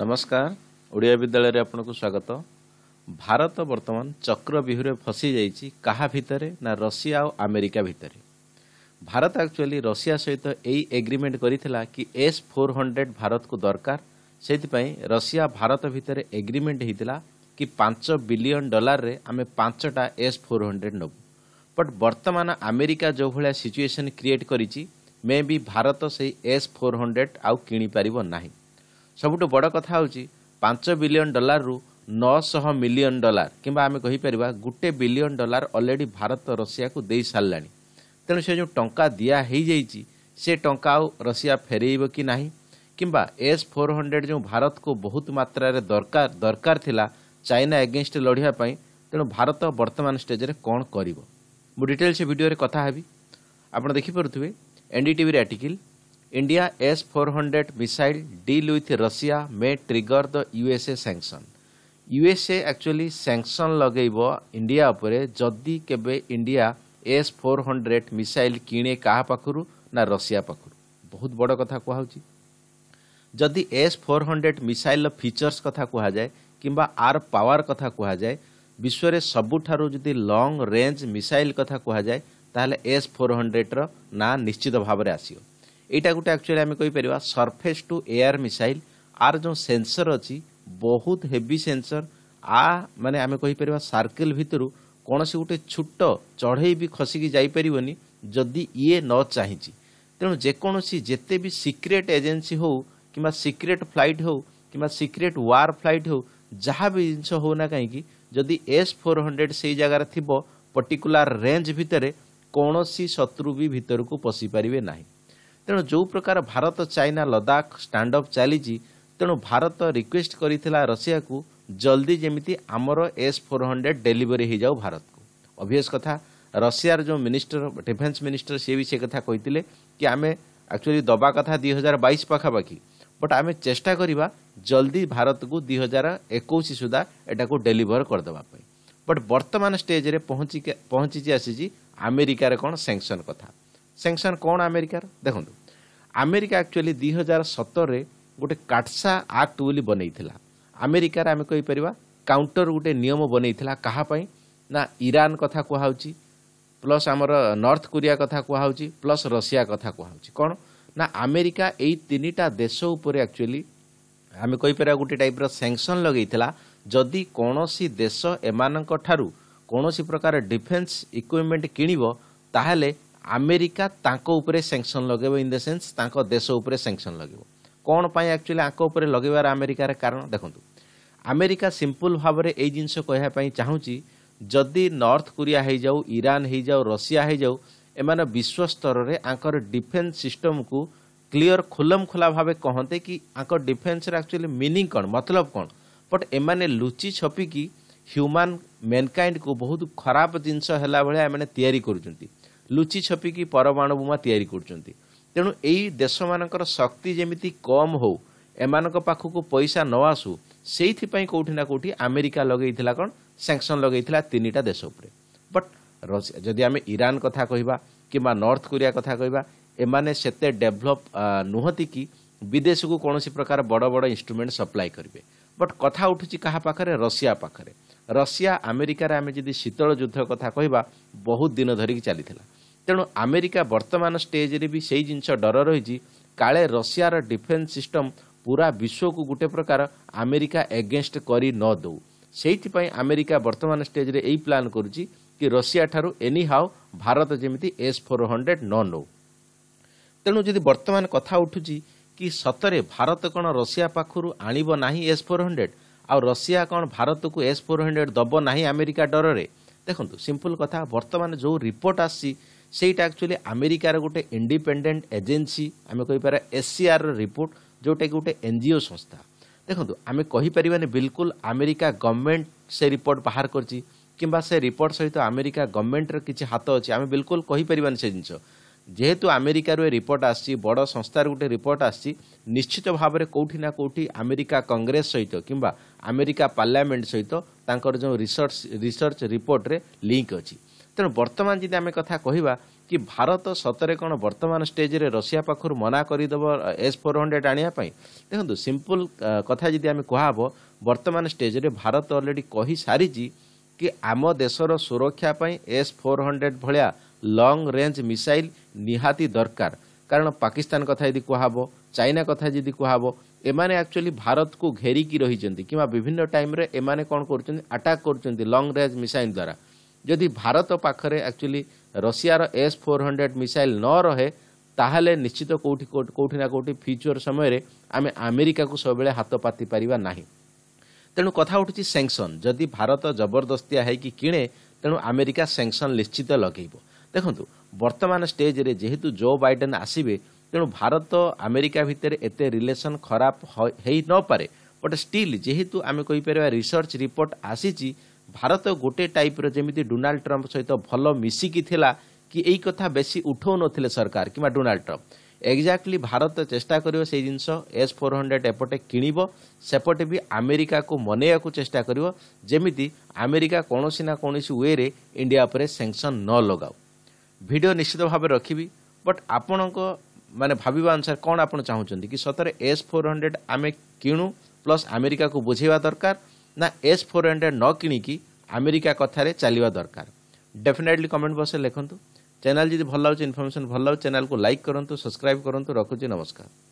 ନମସ୍କାର ଓଡ଼ିଆ ବିଦ୍ୟାଳୟରେ ଆପଣଙ୍କୁ ସ୍ୱାଗତ ଭାରତ ବର୍ତ୍ତମାନ ଚକ୍ରବିହୁରେ ଫସି ଯାଇଛି କାହା ଭିତରେ ନା ରଷିଆ ଆଉ ଆମେରିକା ଭିତରେ ଭାରତ ଆକ୍ଚୁଆଲି ରଷିଆ ସହିତ ଏଇ ଏଗ୍ରିମେଣ୍ଟ କରିଥିଲା କି ଏସ୍ ଫୋର୍ ହଣ୍ଡ୍ରେଡ୍ ଭାରତକୁ ଦରକାର ସେଥିପାଇଁ ରଷିଆ ଭାରତ ଭିତରେ ଏଗ୍ରିମେଣ୍ଟ ହୋଇଥିଲା କି ପାଞ୍ଚ ବିଲିୟନ୍ ଡଲାରରେ ଆମେ ପାଞ୍ଚଟା ଏସ୍ ଫୋର୍ ହଣ୍ଡ୍ରେଡ୍ ନେବୁ ବଟ୍ ବର୍ତ୍ତମାନ ଆମେରିକା ଯେଉଁଭଳିଆ ସିଚୁଏସନ୍ କ୍ରିଏଟ୍ କରିଛି ମେ ବି ଭାରତ ସେହି ଏସ୍ ଫୋର୍ ହଣ୍ଡ୍ରେଡ୍ ଆଉ କିଣିପାରିବ ନାହିଁ ସବୁଠୁ ବଡ଼ କଥା ହେଉଛି ପାଞ୍ଚ ବିଲିଅନ୍ ଡଲାରରୁ ନଅଶହ ମିଲିଅନ୍ ଡଲାର କିମ୍ବା ଆମେ କହିପାରିବା ଗୋଟେ ବିଲିଅନ୍ ଡଲାର ଅଲରେଡ଼ି ଭାରତ ରଷିଆକୁ ଦେଇସାରିଲାଣି ତେଣୁ ସେ ଯେଉଁ ଟଙ୍କା ଦିଆ ହୋଇଯାଇଛି ସେ ଟଙ୍କା ଆଉ ରଷିଆ ଫେରାଇବ କି ନାହିଁ କିମ୍ବା ଏସ୍ ଫୋର୍ ହଣ୍ଡ୍ରେଡ଼୍ ଯେଉଁ ଭାରତକୁ ବହୁତ ମାତ୍ରାରେ ଦରକାର ଦରକାର ଥିଲା ଚାଇନା ଏଗେନଷ୍ଟ ଲଢ଼ିବା ପାଇଁ ତେଣୁ ଭାରତ ବର୍ତ୍ତମାନ ଷ୍ଟେଜ୍ରେ କ'ଣ କରିବ ମୁଁ ଡିଟେଲ୍ସ ଭିଡ଼ିଓରେ କଥା ହେବି ଆପଣ ଦେଖିପାରୁଥିବେ ଏନ୍ ଡି ଟିଭିରେ article India S four hundred missile deal with Russia may trigger the USA sanction USA actually sanction ଲଗେଇବ ଇଣ୍ଡିଆ ଉପରେ ଯଦି କେବେ India S four hundred missile କିଣେ କାହା ପାଖରୁ ନା ରଷିଆ ପାଖରୁ ବହୁତ ବଡ଼ କଥା କୁହାହେଉଛି ଯଦି ଏସ୍ ଫୋର୍ ହଣ୍ଡ୍ରେଡ୍ ମିସାଇଲ୍ର ଫିଚର୍ସ କଥା କୁହାଯାଏ କିମ୍ବା ଆର୍ ପାୱାର କଥା କୁହାଯାଏ ବିଶ୍ୱରେ ସବୁଠାରୁ ଯଦି ଲଙ୍ଗ୍ ରେଞ୍ଜ ମିସାଇଲ୍ କଥା କୁହାଯାଏ ତାହେଲେ ଏସ୍ ଫୋର୍ ହଣ୍ଡ୍ରେଡ୍ର ନାଁ ନିଶ୍ଚିତ ଭାବରେ ଆସିବ ଏଇଟା ଗୋଟେ ଆକ୍ଚୁଆଲି ଆମେ କହିପାରିବା ସର୍ଫେସ୍ ଟୁ ଏୟାର ମିସାଇଲ୍ ଆର ଯେଉଁ ସେନ୍ସର ଅଛି ବହୁତ ହେଭି ସେନ୍ସର ଆ ମାନେ ଆମେ କହିପାରିବା ସାର୍କେଲ ଭିତରୁ କୌଣସି ଗୋଟେ ଛୋଟ ଚଢ଼େଇ ବି ଖସିକି ଯାଇପାରିବନି ଯଦି ଇଏ ନ ଚାହିଁଛି ତେଣୁ ଯେକୌଣସି ଯେତେ ବି ସିକ୍ରେଟ୍ ଏଜେନ୍ସି ହେଉ କିମ୍ବା ସିକ୍ରେଟ୍ ଫ୍ଲାଇଟ୍ ହେଉ କିମ୍ବା ସିକ୍ରେଟ୍ ୱାର୍ ଫ୍ଲାଇଟ୍ ହେଉ ଯାହା ବି ଜିନିଷ ହେଉ ନା କାହିଁକି ଯଦି ଏସ୍ ଫୋର୍ ହଣ୍ଡ୍ରେଡ଼ ସେଇ ଜାଗାରେ ଥିବ ପର୍ଟିକୁଲାର ରେଞ୍ଜ ଭିତରେ କୌଣସି ଶତ୍ରୁ ବି ଭିତରକୁ ପଶିପାରିବେ ନାହିଁ ତେଣୁ ଯେଉଁ ପ୍ରକାର ଭାରତ ଚାଇନା ଲଦାଖ ଷ୍ଟାଣ୍ଡଅପ୍ ଚାଲିଛି ତେଣୁ ଭାରତ ରିକ୍ୱେଷ୍ଟ କରିଥିଲା ରଷିଆକୁ ଜଲ୍ଦି ଯେମିତି ଆମର ଏସ୍ ଫୋର୍ ହଣ୍ଡ୍ରେଡ଼ ଡେଲିଭରି ହୋଇଯାଉ ଭାରତକୁ ଅଭିୟସ୍ କଥା ରଷିଆର ଯେଉଁ ମିନିଷ୍ଟର ଡିଫେନ୍ସ ମିନିଷ୍ଟର ସିଏ ବି ସେ କଥା କହିଥିଲେ କି ଆମେ ଆକ୍ଚୁଆଲି ଦେବା କଥା ଦୁଇ ହଜାର ବାଇଶ ପାଖାପାଖି ବଟ୍ ଆମେ ଚେଷ୍ଟା କରିବା ଜଲ୍ଦି ଭାରତକୁ ଦୁଇ ହଜାର ଏକୋଇଶ ସୁଦ୍ଧା ଏଟାକୁ ଡେଲିଭର କରିଦେବା ପାଇଁ ବଟ୍ ବର୍ତ୍ତମାନ ଷ୍ଟେଜ୍ରେ ପହଞ୍ଚି ପହଞ୍ଚିଛି ଆସିଛି ଆମେରିକାର କ'ଣ ସ୍ୟାଙ୍କସନ୍ କଥା ସେଙ୍କସନ୍ କ'ଣ ଆମେରିକାର ଦେଖନ୍ତୁ ଆମେରିକା ଆକ୍ଚୁଆଲି ଦୁଇ ହଜାର ସତରରେ ଗୋଟେ କାଟସା ଆକ୍ଟ ବୋଲି ବନେଇଥିଲା ଆମେରିକାରେ ଆମେ କହିପାରିବା କାଉଣ୍ଟର ଗୋଟେ ନିୟମ ବନେଇଥିଲା କାହା ପାଇଁ ନା ଇରାନ କଥା କୁହାହେଉଛି ପ୍ଲସ୍ ଆମର ନର୍ଥ କୋରିଆ କଥା କୁହାହେଉଛି ପ୍ଲସ୍ ରଷିଆ କଥା କୁହାହେଉଛି କ'ଣ ନା ଆମେରିକା ଏଇ ତିନିଟା ଦେଶ ଉପରେ ଆକ୍ଚୁଆଲି ଆମେ କହିପାରିବା ଗୋଟେ ଟାଇପ୍ର ସେଙ୍କସନ୍ ଲଗେଇଥିଲା ଯଦି କୌଣସି ଦେଶ ଏମାନଙ୍କ ଠାରୁ କୌଣସି ପ୍ରକାର ଡିଫେନ୍ସ ଇକ୍ୱିପମେଣ୍ଟ କିଣିବ ତାହେଲେ ଆମେରିକା ତାଙ୍କ ଉପରେ ସେଙ୍କସନ୍ ଲଗେଇବ ଇନ୍ ଦ ସେନ୍ସ ତାଙ୍କ ଦେଶ ଉପରେ ସେଙ୍କସନ୍ ଲଗେଇବ କ'ଣ ପାଇଁ ଆକ୍ଚୁଆଲି ଆଙ୍କ ଉପରେ ଲଗେଇବାର ଆମେରିକାର କାରଣ ଦେଖନ୍ତୁ ଆମେରିକା ସିମ୍ପଲ୍ ଭାବରେ ଏଇ ଜିନିଷ କହିବା ପାଇଁ ଚାହୁଁଛି ଯଦି ନର୍ଥ କୋରିଆ ହେଇଯାଉ ଇରାନ୍ ହେଇଯାଉ ରଷିଆ ହେଇଯାଉ ଏମାନେ ବିଶ୍ୱ ସ୍ତରରେ ଆଙ୍କର ଡିଫେନ୍ସ ସିଷ୍ଟମକୁ କ୍ଲିଅର ଖୋଲମ ଖୋଲା ଭାବେ କହନ୍ତେ କି ଆଙ୍କ ଡିଫେନ୍ସର ଆକ୍ଚୁଆଲି ମିନିଂ କ'ଣ ମତଲବ କ'ଣ ବଟ୍ ଏମାନେ ଲୁଚି ଛପିକି ହ୍ୟୁମାନ ମେନ୍କାଇଣ୍ଡକୁ ବହୁତ ଖରାପ ଜିନିଷ ହେଲା ଭଳିଆ ଏମାନେ ତିଆରି କରୁଛନ୍ତି ଲୁଚି ଛପିକି ପରମାଣୁ ବୋମା ତିଆରି କରୁଛନ୍ତି ତେଣୁ ଏଇ ଦେଶମାନଙ୍କର ଶକ୍ତି ଯେମିତି କମ୍ ହେଉ ଏମାନଙ୍କ ପାଖକୁ ପଇସା ନ ଆସୁ ସେଇଥିପାଇଁ କେଉଁଠି ନା କେଉଁଠି ଆମେରିକା ଲଗେଇଥିଲା କ'ଣ ସ୍ୟାଙ୍କସନ୍ ଲଗେଇଥିଲା ତିନିଟା ଦେଶ ଉପରେ ବଟ୍ ରଷିଆ ଯଦି ଆମେ ଇରାନ୍ କଥା କହିବା କିମ୍ବା ନର୍ଥ କୋରିଆ କଥା କହିବା ଏମାନେ ସେତେ ଡେଭଲପ୍ ନୁହଁନ୍ତି କି ବିଦେଶକୁ କୌଣସି ପ୍ରକାର ବଡ଼ ବଡ଼ ଇନ୍ଷ୍ଟ୍ରୁମେଣ୍ଟ ସପ୍ଲାଏ କରିବେ ବଟ୍ କଥା ଉଠୁଛି କାହା ପାଖରେ ରଷିଆ ପାଖରେ ରଷିଆ ଆମେରିକାରେ ଆମେ ଯଦି ଶୀତଳ ଯୁଦ୍ଧ କଥା କହିବା ବହୁତ ଦିନ ଧରିକି ଚାଲିଥିଲା ତେଣୁ ଆମେରିକା ବର୍ତ୍ତମାନ ଷ୍ଟେଜ୍ରେ ବି ସେଇ ଜିନିଷ ଡର ରହିଛି କାଳେ ରଷିଆର ଡିଫେନ୍ସ ସିଷ୍ଟମ୍ ପୁରା ବିଶ୍ୱକୁ ଗୋଟେ ପ୍ରକାର ଆମେରିକା ଏଗେନ୍ଷ୍ଟ କରି ନ ଦେଉ ସେଇଥିପାଇଁ ଆମେରିକା ବର୍ତ୍ତମାନ ଷ୍ଟେଜ୍ରେ ଏଇ ପ୍ଲାନ୍ କରୁଛି କି ରଷିଆ ଠାରୁ ଏନି ହାଉ ଭାରତ ଯେମିତି ଏସ୍ ଫୋର୍ ହଣ୍ଡ୍ରେଡ୍ ନ ନେଉ ତେଣୁ ଯଦି ବର୍ତ୍ତମାନ କଥା ଉଠୁଛି କି ସତରେ ଭାରତ କ'ଣ ରଷିଆ ପାଖରୁ ଆଣିବ ନାହିଁ ଏସ୍ ଫୋର୍ ହଣ୍ଡ୍ରେଡ୍ ଆଉ ରଷିଆ କ'ଣ ଭାରତକୁ ଏସ୍ ଫୋର୍ ହଣ୍ଡ୍ରେଡ୍ ଦେବ ନାହିଁ ଆମେରିକା ଡରରେ ଦେଖନ୍ତୁ ସିମ୍ପଲ୍ କଥା ବର୍ତ୍ତମାନ ଯେଉଁ ରିପୋର୍ଟ ଆସିଛି ସେଇଟା ଆକ୍ଚୁଆଲି ଆମେରିକାର ଗୋଟେ ଇଣ୍ଡିପେଣ୍ଡେଣ୍ଟ ଏଜେନ୍ସି ଆମେ କହିପାରିବା ଏସ୍ସିଆର୍ର ରିପୋର୍ଟ ଯେଉଁଟାକି ଗୋଟେ ଏନ୍ ଜି ଓ ସଂସ୍ଥା ଦେଖନ୍ତୁ ଆମେ କହିପାରିବାନି ବିଲକୁଲ ଆମେରିକା ଗଭର୍ଣ୍ଣମେଣ୍ଟ ସେ ରିପୋର୍ଟ ବାହାର କରିଛି କିମ୍ବା ସେ ରିପୋର୍ଟ ସହିତ ଆମେରିକା ଗଭର୍ଣ୍ଣମେଣ୍ଟର କିଛି ହାତ ଅଛି ଆମେ ବିଲକୁଲ କହିପାରିବାନି ସେ ଜିନିଷ ଯେହେତୁ ଆମେରିକାରୁ ଏ ରିପୋର୍ଟ ଆସିଛି ବଡ଼ ସଂସ୍ଥାରୁ ଗୋଟେ ରିପୋର୍ଟ ଆସିଛି ନିଶ୍ଚିତ ଭାବରେ କେଉଁଠି ନା କେଉଁଠି ଆମେରିକା କଂଗ୍ରେସ ସହିତ କିମ୍ବା ଆମେରିକା ପାର୍ଲାମେଣ୍ଟ ସହିତ ତାଙ୍କର ଯେଉଁ ରିସର୍ଚ୍ଚ ରିସର୍ଚ୍ଚ ରିପୋର୍ଟରେ ଲିଙ୍କ ଅଛି ତେଣୁ ବର୍ତ୍ତମାନ ଯଦି ଆମେ କଥା କହିବା କି ଭାରତ ସତରେ କ'ଣ ବର୍ତ୍ତମାନ ଷ୍ଟେଜ୍ରେ ରଷିଆ ପାଖରୁ ମନା କରିଦେବ ଏସ୍ ଫୋର୍ ହଣ୍ଡ୍ରେଡ଼୍ ଆଣିବା ପାଇଁ ଦେଖନ୍ତୁ ସିମ୍ପଲ୍ କଥା ଯଦି ଆମେ କୁହାହେବ ବର୍ତ୍ତମାନ ଷ୍ଟେଜ୍ରେ ଭାରତ ଅଲରେଡ଼ି କହିସାରିଛି କି ଆମ ଦେଶର ସୁରକ୍ଷା ପାଇଁ ଏସ୍ ଫୋର୍ ହଣ୍ଡ୍ରେଡ଼୍ ଭଳିଆ ଲଙ୍ଗ୍ ରେଞ୍ଜ ମିସାଇଲ୍ ନିହାତି ଦରକାର କାରଣ ପାକିସ୍ତାନ କଥା ଯଦି କୁହାହେବ ଚାଇନା କଥା ଯଦି କୁହାହେବ ଏମାନେ ଆକ୍ଚୁଆଲି ଭାରତକୁ ଘେରିକି ରହିଛନ୍ତି କିମ୍ବା ବିଭିନ୍ନ ଟାଇମ୍ରେ ଏମାନେ କ'ଣ କରୁଛନ୍ତି ଆଟାକ୍ କରୁଛନ୍ତି ଲଙ୍ଗ୍ ରେଞ୍ଜ୍ ମିସାଇଲ୍ ଦ୍ୱାରା ଯଦି ଭାରତ ପାଖରେ ଆକ୍ଚୁଆଲି ରଷିଆର ଏସ୍ ଫୋର୍ ହଣ୍ଡ୍ରେଡ଼୍ ମିସାଇଲ୍ ନ ରହେ ତାହେଲେ ନିଶ୍ଚିତ କେଉଁଠି କେଉଁଠି ନା କେଉଁଠି ଫ୍ୟୁଚର୍ ସମୟରେ ଆମେ ଆମେରିକାକୁ ସବୁବେଳେ ହାତ ପାତି ପାରିବା ନାହିଁ ତେଣୁ କଥା ଉଠୁଛି ସେଙ୍କସନ୍ ଯଦି ଭାରତ ଜବରଦସ୍ତିଆ ହୋଇକି କିଣେ ତେଣୁ ଆମେରିକା ସେଙ୍କସନ୍ ନିଶ୍ଚିତ ଲଗେଇବ ଦେଖନ୍ତୁ ବର୍ତ୍ତମାନ ଷ୍ଟେଜ୍ରେ ଯେହେତୁ ଜୋ ବାଇଡେନ୍ ଆସିବେ ତେଣୁ ଭାରତ ଆମେରିକା ଭିତରେ ଏତେ ରିଲେସନ୍ ଖରାପ ହେଇ ନପାରେ ବଟ୍ ଷ୍ଟିଲ୍ ଯେହେତୁ ଆମେ କହିପାରିବା ରିସର୍ଚ୍ଚ ରିପୋର୍ଟ ଆସିଛି ଭାରତ ଗୋଟେ ଟାଇପ୍ର ଯେମିତି ଡୋନାଲ୍ଡ ଟ୍ରମ୍ପ ସହିତ ଭଲ ମିଶିକି ଥିଲା କି ଏଇ କଥା ବେଶୀ ଉଠଉ ନଥିଲେ ସରକାର କିମ୍ବା ଡୋନାଲ୍ଡ ଟ୍ରମ୍ପ ଏକ୍ଜାକ୍ଟଲି ଭାରତ ଚେଷ୍ଟା କରିବ ସେଇ ଜିନିଷ ଏସ୍ ଫୋର୍ ହଣ୍ଡ୍ରେଡ଼ ଏପଟେ କିଣିବ ସେପଟେ ବି ଆମେରିକାକୁ ମନେଇବାକୁ ଚେଷ୍ଟା କରିବ ଯେମିତି ଆମେରିକା କୌଣସି ନା କୌଣସି ୱେରେ ଇଣ୍ଡିଆ ଉପରେ ସେଙ୍କ୍ସନ୍ ନ ଲଗାଉ ଭିଡ଼ିଓ ନିଶ୍ଚିତ ଭାବେ ରଖିବି ବଟ୍ ଆପଣଙ୍କ ମାନେ ଭାବିବା ଅନୁସାରେ କ'ଣ ଆପଣ ଚାହୁଁଛନ୍ତି କି ସତରେ ଏସ୍ ଫୋର୍ ହଣ୍ଡ୍ରେଡ଼ ଆମେ କିଣୁ ପ୍ଲସ୍ ଆମେରିକାକୁ ବୁଝେଇବା ଦରକାର ନା ଏସ୍ ଫୋର୍ ହଣ୍ଡ୍ରେଡ଼୍ ନ କିଣିକି ଆମେରିକା କଥାରେ ଚାଲିବା ଦରକାର ଡେଫିନେଟଲି କମେଣ୍ଟ ବକ୍ସରେ ଲେଖନ୍ତୁ ଚ୍ୟାନେଲ୍ ଯଦି ଭଲ ଲାଗୁଛି ଇନଫର୍ମେସନ୍ ଭଲ ଲାଗୁଛି ଚ୍ୟାନେଲ୍କୁ ଲାଇକ୍ କରନ୍ତୁ ସବସ୍କ୍ରାଇବ୍ କରନ୍ତୁ ରଖୁଛି ନମସ୍କାର